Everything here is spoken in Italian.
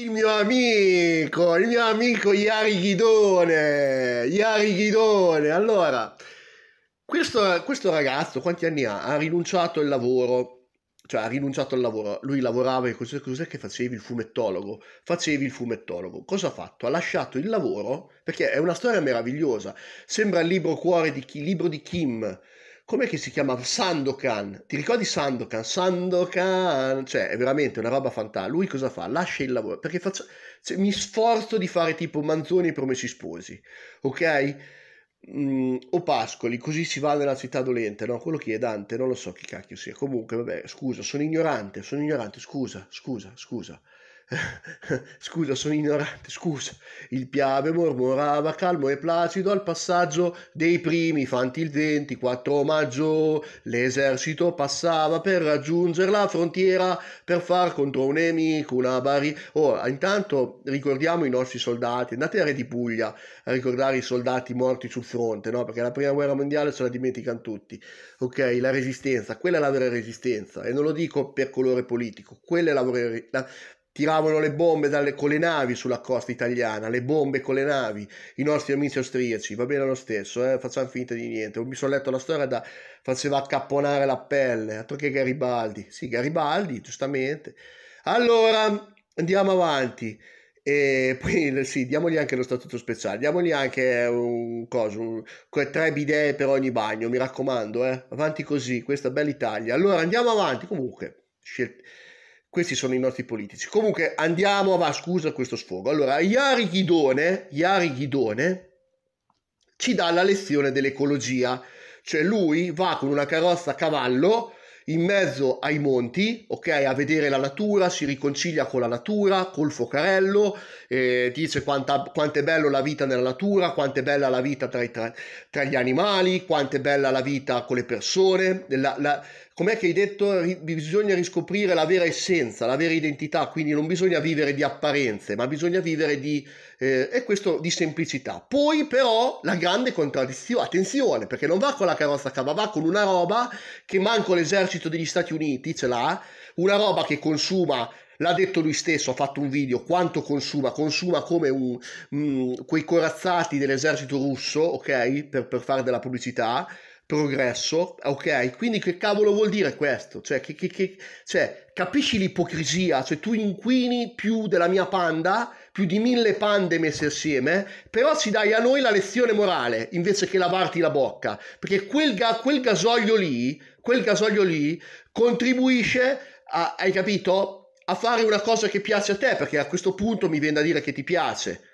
Il mio amico, il mio amico Iari Ghidone, Iari Ghidone. Allora, questo, questo ragazzo, quanti anni ha? Ha rinunciato al lavoro cioè ha rinunciato al lavoro, lui lavorava, cos'è, cos'è che facevi il fumettologo? Facevi il fumettologo, cosa ha fatto? Ha lasciato il lavoro, perché è una storia meravigliosa, sembra il libro cuore di, chi, libro di Kim, com'è che si chiama Sandokan? Ti ricordi Sandokan? Sandokan, cioè è veramente una roba fantastica. Lui cosa fa? Lascia il lavoro perché faccio... cioè, mi sforzo di fare tipo Manzoni e Promessi Sposi, ok? Mm, o Pascoli, così si va nella città dolente, no? Quello che è Dante, non lo so chi cacchio sia. Comunque, vabbè, scusa, sono ignorante, sono ignorante, scusa, scusa, scusa. Scusa, sono ignorante, scusa. Il piave mormorava calmo e placido al passaggio dei primi fanti il 24 maggio. L'esercito passava per raggiungere la frontiera per far contro un nemico una barri. Ora, intanto ricordiamo i nostri soldati. Andate a Re di Puglia a ricordare i soldati morti sul fronte, no? Perché la prima guerra mondiale se la dimenticano tutti. Ok, la resistenza, quella è la vera resistenza. E non lo dico per colore politico, quella è la vera resistenza tiravano le bombe dalle, con le navi sulla costa italiana, le bombe con le navi, i nostri amici austriaci, va bene lo stesso, eh? facciamo finta di niente. Mi sono letto la storia da faceva accapponare la pelle, altro che Garibaldi. Sì, Garibaldi, giustamente. Allora, andiamo avanti. E poi sì, diamogli anche lo statuto speciale, diamogli anche un coso, un, tre bidet per ogni bagno, mi raccomando, eh? avanti così, questa bella Italia. Allora andiamo avanti, comunque, scelte questi sono i nostri politici. Comunque andiamo avanti, scusa questo sfogo. Allora, Iari Ghidone, Iari Ghidone ci dà la lezione dell'ecologia, cioè lui va con una carrozza a cavallo in mezzo ai monti, ok, a vedere la natura, si riconcilia con la natura, col focarello, eh, dice quanta, quanto è bella la vita nella natura, quanto è bella la vita tra, i, tra, tra gli animali, quanto è bella la vita con le persone, la, la, com'è che hai detto? Ri- bisogna riscoprire la vera essenza, la vera identità, quindi non bisogna vivere di apparenze, ma bisogna vivere di, eh, e questo di semplicità. Poi però la grande contraddizione, attenzione, perché non va con la carrozza cava, va con una roba che manco l'esercito degli Stati Uniti ce l'ha, una roba che consuma l'ha detto lui stesso, ha fatto un video, quanto consuma, consuma come un, mh, mm, quei corazzati dell'esercito russo, ok, per, per fare della pubblicità, progresso, ok? Quindi che cavolo vuol dire questo? Cioè, che, che, che, cioè, capisci l'ipocrisia? Cioè, tu inquini più della mia panda, più di mille pande messe assieme, però ci dai a noi la lezione morale, invece che lavarti la bocca. Perché quel, ga, quel gasoglio lì, quel gasoglio lì, contribuisce a, hai capito? A fare una cosa che piace a te, perché a questo punto mi viene da dire che ti piace